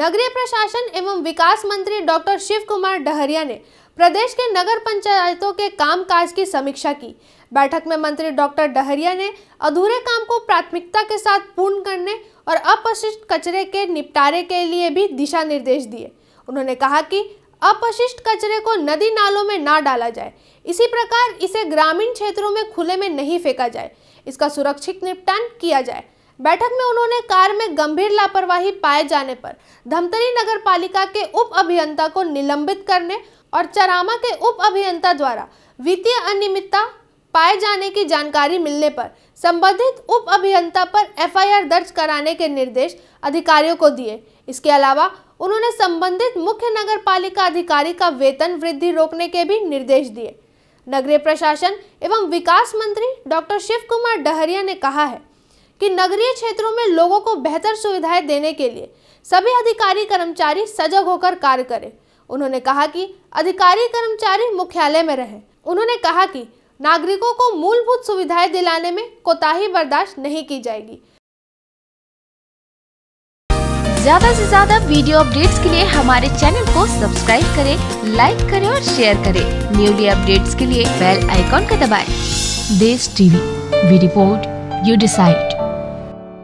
नगरीय प्रशासन एवं विकास मंत्री डॉक्टर शिव कुमार डहरिया ने प्रदेश के नगर पंचायतों के कामकाज की समीक्षा की बैठक में मंत्री डॉक्टर डहरिया ने अधूरे काम को प्राथमिकता के साथ पूर्ण करने और अपशिष्ट कचरे के निपटारे के लिए भी दिशा निर्देश दिए उन्होंने कहा कि अपशिष्ट कचरे को नदी नालों में ना डाला जाए इसी प्रकार इसे ग्रामीण क्षेत्रों में खुले में नहीं फेंका जाए इसका सुरक्षित निपटान किया जाए बैठक में उन्होंने कार में गंभीर लापरवाही पाए जाने पर धमतरी नगर पालिका के उप अभियंता को निलंबित करने और चरामा के उप अभियंता द्वारा वित्तीय अनियमितता पाए जाने की जानकारी मिलने पर संबंधित उप अभियंता पर एफआईआर दर्ज कराने के निर्देश अधिकारियों को दिए इसके अलावा उन्होंने संबंधित मुख्य नगर पालिका अधिकारी का वेतन वृद्धि रोकने के भी निर्देश दिए नगरीय प्रशासन एवं विकास मंत्री डॉक्टर शिव कुमार डहरिया ने कहा है कि नगरीय क्षेत्रों में लोगों को बेहतर सुविधाएं देने के लिए सभी अधिकारी कर्मचारी सजग होकर कार्य करें उन्होंने कहा कि अधिकारी कर्मचारी मुख्यालय में रहें उन्होंने कहा कि नागरिकों को मूलभूत सुविधाएं दिलाने में कोताही बर्दाश्त नहीं की जाएगी ज्यादा से ज्यादा वीडियो अपडेट्स के लिए हमारे चैनल को सब्सक्राइब करें, लाइक करें और शेयर करें। न्यूली अपडेट्स के लिए बेल आइकॉन का दबाएं। Desh TV, we report you decide